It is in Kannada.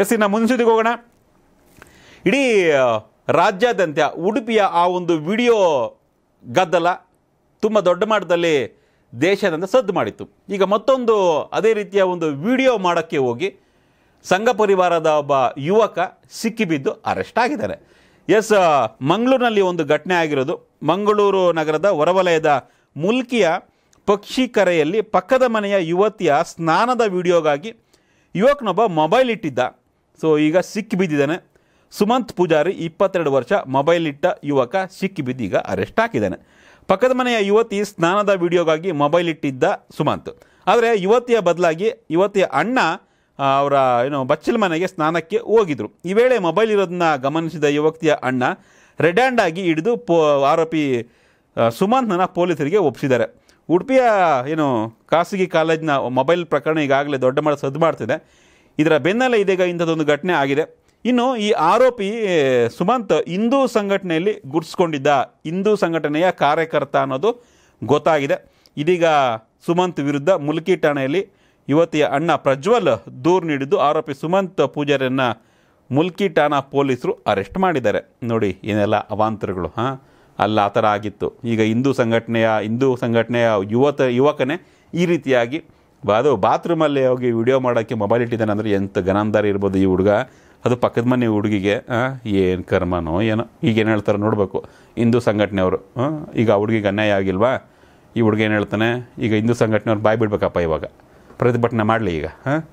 ಎಸ್ ಇನ್ನು ಮುನ್ಸೂತಿಗೆ ಹೋಗೋಣ ಇಡೀ ರಾಜ್ಯಾದ್ಯಂತ ಉಡುಪಿಯ ಆ ಒಂದು ವಿಡಿಯೋ ಗದ್ದಲ ತುಂಬ ದೊಡ್ಡ ಮಟ್ಟದಲ್ಲಿ ದೇಶದಂತ ಸದ್ದು ಮಾಡಿತ್ತು ಈಗ ಮತ್ತೊಂದು ಅದೇ ರೀತಿಯ ಒಂದು ವಿಡಿಯೋ ಮಾಡೋಕ್ಕೆ ಹೋಗಿ ಸಂಘ ಪರಿವಾರದ ಒಬ್ಬ ಯುವಕ ಸಿಕ್ಕಿಬಿದ್ದು ಅರೆಸ್ಟ್ ಆಗಿದ್ದಾರೆ ಎಸ್ ಮಂಗಳೂರಿನಲ್ಲಿ ಒಂದು ಘಟನೆ ಆಗಿರೋದು ಮಂಗಳೂರು ನಗರದ ಹೊರವಲಯದ ಮುಲ್ಕಿಯ ಕರೆಯಲ್ಲಿ ಪಕ್ಕದ ಮನೆಯ ಯುವತಿಯ ಸ್ನಾನದ ವಿಡಿಯೋಗಾಗಿ ಯುವಕನೊಬ್ಬ ಮೊಬೈಲ್ ಇಟ್ಟಿದ್ದ ಸೊ ಈಗ ಸಿಕ್ಕಿ ಬಿದ್ದಿದ್ದಾನೆ ಸುಮಂತ್ ಪೂಜಾರಿ ಇಪ್ಪತ್ತೆರಡು ವರ್ಷ ಮೊಬೈಲ್ ಇಟ್ಟ ಯುವಕ ಸಿಕ್ಕಿಬಿದ್ದು ಈಗ ಅರೆಸ್ಟ್ ಹಾಕಿದ್ದಾನೆ ಪಕ್ಕದ ಮನೆಯ ಯುವತಿ ಸ್ನಾನದ ವಿಡಿಯೋಗಾಗಿ ಮೊಬೈಲ್ ಇಟ್ಟಿದ್ದ ಸುಮಂತ್ ಆದರೆ ಯುವತಿಯ ಬದಲಾಗಿ ಯುವತಿಯ ಅಣ್ಣ ಅವರ ಏನು ಬಚ್ಚಲ ಮನೆಗೆ ಸ್ನಾನಕ್ಕೆ ಹೋಗಿದ್ರು ಈ ವೇಳೆ ಮೊಬೈಲ್ ಇರೋದನ್ನ ಗಮನಿಸಿದ ಯುವತಿಯ ಅಣ್ಣ ರೆಡ್ ಹ್ಯಾಂಡ್ ಆಗಿ ಹಿಡಿದು ಪೋ ಆರೋಪಿ ಸುಮಂತ್ನ ಪೊಲೀಸರಿಗೆ ಒಪ್ಪಿಸಿದ್ದಾರೆ ಉಡುಪಿಯ ಏನು ಖಾಸಗಿ ಕಾಲೇಜಿನ ಮೊಬೈಲ್ ಪ್ರಕರಣ ಈಗಾಗಲೇ ದೊಡ್ಡ ಮಟ್ಟ ಸದ್ದು ಮಾಡ್ತಿದೆ ಇದರ ಬೆನ್ನಲ್ಲೇ ಇದೀಗ ಇಂಥದ್ದೊಂದು ಘಟನೆ ಆಗಿದೆ ಇನ್ನು ಈ ಆರೋಪಿ ಸುಮಂತ್ ಹಿಂದೂ ಸಂಘಟನೆಯಲ್ಲಿ ಗುರ್ಸ್ಕೊಂಡಿದ್ದ ಹಿಂದೂ ಸಂಘಟನೆಯ ಕಾರ್ಯಕರ್ತ ಅನ್ನೋದು ಗೊತ್ತಾಗಿದೆ ಇದೀಗ ಸುಮಂತ್ ವಿರುದ್ಧ ಮುಲ್ಕಿ ಠಾಣೆಯಲ್ಲಿ ಯುವತಿಯ ಅಣ್ಣ ಪ್ರಜ್ವಲ್ ದೂರು ನೀಡಿದ್ದು ಆರೋಪಿ ಸುಮಂತ್ ಪೂಜಾರಿಯನ್ನು ಮುಲ್ಕಿ ಠಾಣಾ ಪೊಲೀಸರು ಅರೆಸ್ಟ್ ಮಾಡಿದ್ದಾರೆ ನೋಡಿ ಏನೆಲ್ಲ ಅವಾಂತರಗಳು ಹಾಂ ಅಲ್ಲ ಆ ಥರ ಆಗಿತ್ತು ಈಗ ಹಿಂದೂ ಸಂಘಟನೆಯ ಹಿಂದೂ ಸಂಘಟನೆಯ ಯುವತ ಯುವಕನೇ ಈ ರೀತಿಯಾಗಿ ಅದು ಬಾತ್ರೂಮಲ್ಲಿ ಹೋಗಿ ವಿಡಿಯೋ ಮಾಡೋಕ್ಕೆ ಮೊಬೈಲ್ ಇಟ್ಟಿದ್ದಾನೆ ಅಂದರೆ ಎಂಥ ಗನಾಂಧಾರ ಇರ್ಬೋದು ಈ ಹುಡುಗ ಅದು ಪಕ್ಕದ ಮನೆ ಹುಡುಗಿಗೆ ಏನು ಕರ್ಮನೋ ಏನೋ ಏನು ಹೇಳ್ತಾರೆ ನೋಡಬೇಕು ಹಿಂದೂ ಸಂಘಟನೆಯವರು ಈಗ ಆ ಹುಡುಗಿಗೆ ಅನ್ಯಾಯ ಆಗಿಲ್ವಾ ಈ ಹುಡುಗ ಏನು ಹೇಳ್ತಾನೆ ಈಗ ಹಿಂದೂ ಸಂಘಟನೆಯವ್ರು ಬಾಯ್ ಬಿಡ್ಬೇಕಪ್ಪ ಇವಾಗ ಪ್ರತಿಭಟನೆ ಮಾಡಲಿ ಈಗ ಹಾಂ